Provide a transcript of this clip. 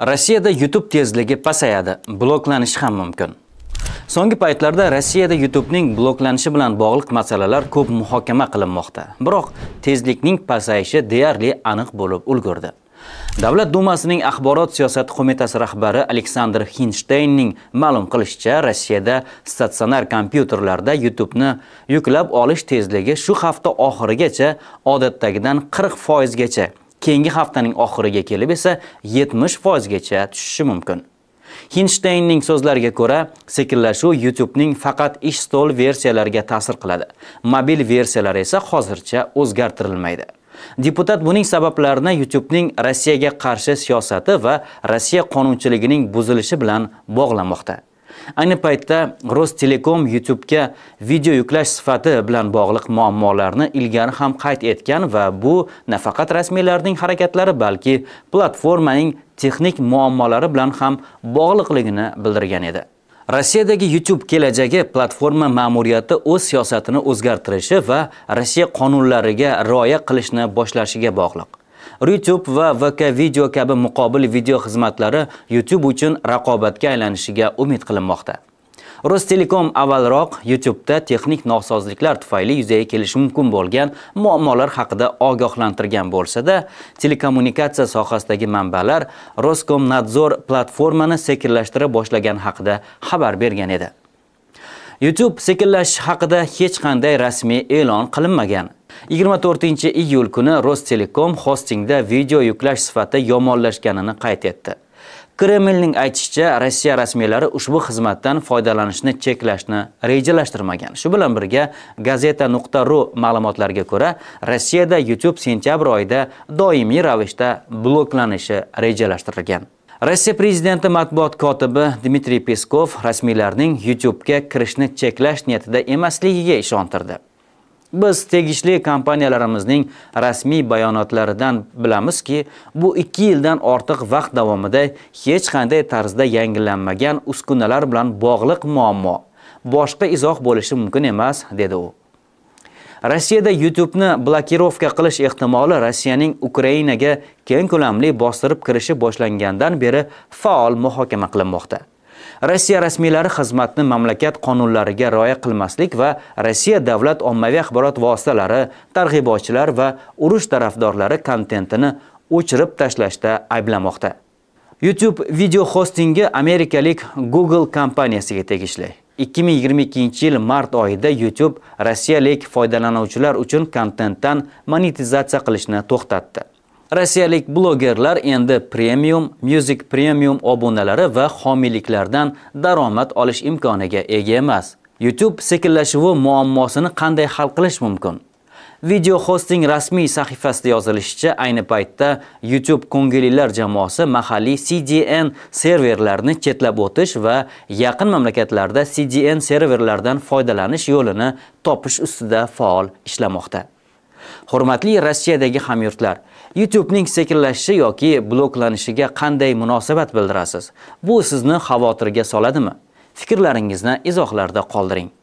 Rossiyada YouTube tezligi pasayadi, bloklanishi ham mumkin. So'nggi paytlarda Rossiyada YouTubening bloklanishi bilan bog'liq masalalar ko'p muhokama qilinmoqda. Biroq tezlikning pasayishi deyarli aniq bo'lib ulgurdi. Davlat dumasining axborot siyosati qo'mitasi rahbari Aleksandr Hinshtaynning ma'lum qilishicha, Rossiyada statsionar kompyuterlarda YouTubeni yuklab olish tezligi shu hafta oxirigacha odatdagidan 40% gacha keyingi haftaning oxiriga kelib esa 70% foizgacha tushishi mumkin. Hinsteynning so'zlariga ko'ra, sekinlashuv YouTube'ning faqat ish stol versiyalariga ta'sir qiladi. Mobil versiyalar esa hozircha o'zgartirilmaydi. Deputat buning sabablarini YouTube'ning Rossiyaga qarshi siyosati va Rossiya qonunchiligining buzilishi bilan bog'lamoqda. Ayni paytda Rostelekom YouTube'ga video yuklash sifati bilan bog'liq muammolarni ilgari ham qayd etgan va bu nafaqat rasmiylarning harakatlari, balki platformaning texnik muammolari bilan ham bog'liqligini bildirgan edi. Rossiyadagi YouTube kelajagi platforma ma'muriyati o'z siyosatini o'zgartirishi va Rossiya qonunlariga rioya qilishni boshlashiga bog'liq. YouTube va VK video kabi muqobil video xizmatlari YouTube uchun raqobatga aylanishiga umid qilinmoqda. Telekom avvalroq YouTube'da texnik nosozliklar tufayli yuzaga kelishi mumkin bo'lgan muammolar haqida ogohlantirgan bo'lsa-da, telekommunikatsiya sohasidagi manbalar Roskomnadzor platformani sekinlashtira boshlagan haqida xabar bergan edi. YouTube sekinlash haqida hech qanday rasmiy e'lon qilinmagan. 24 iyul kuni Rostelekom hostingda video yuklash sifati yomonlashganini qayd etdi. Kremlning aytishicha, Rossiya rasmiylari ushbu xizmatdan foydalanishni cheklashni rejalashtirmagan. Shu bilan birga gazeta.ru ma'lumotlariga ko'ra, Rossiyada YouTube sentyabr oyida doimiy ravishda bloklanishi rejalashtirilgan. Rossiya prezidenti matbuot kotibi Dmitriy Peskov rasmiylarning YouTube ga kirishni cheklash niyatida emasligiga ishontirdi. Biz tegishli kompaniyalarimizning rasmiy bayonotlaridan bilamizki, bu 2 yildan ortiq vaqt davomida hech qanday tarzda yangilanmagan uskunalar bilan bog'liq muammo boshqa izoh bo'lishi mumkin emas, dedi u. Rossiyada YouTube'ni blokirovka qilish ehtimoli Rossiyaning Ukrainaga keng ko'lamli bostirib kirishi boshlangandan beri faol muhokama qilinmoqda. Rossiya rasmiylari xizmatni mamlakat qonunlariga rioya qilmaslik va Rossiya davlat ommaviy axborot vositalari, targ'ibotchilar va urush tarafdorlari kontentini o'chirib tashlashda ayblamoqda. YouTube video hostingi amerikalik Google kompaniyasiga tegishli. 2022 yil mart oyida YouTube rossiyalik foydalanuvchilar uchun kontentdan monetizatsiya qilishni to'xtatdi. Rossiyalik blogerlar endi Premium Music Premium obunalari va homiyliklardan daromad olish imkoniga ega emas. YouTube sekinlashuvi muammosini qanday hal qilish mumkin? Video hosting rasmiy sahifasida yozilishicha, ayni paytda YouTube ko'ngillilar jamoasi mahalliy CDN serverlarni chetlab o'tish va yaqin mamlakatlarda CDN serverlardan foydalanish yo'lini topish ustida faol ishlamoqda. Hurmatli Rossiyadagi hamyurtlar, YouTube ning sekinlashishi yoki bloklanishiga qanday munosabat bildirasiz? Bu sizni xavotirga soladimi? Fikrlaringizni izohlarda qoldiring.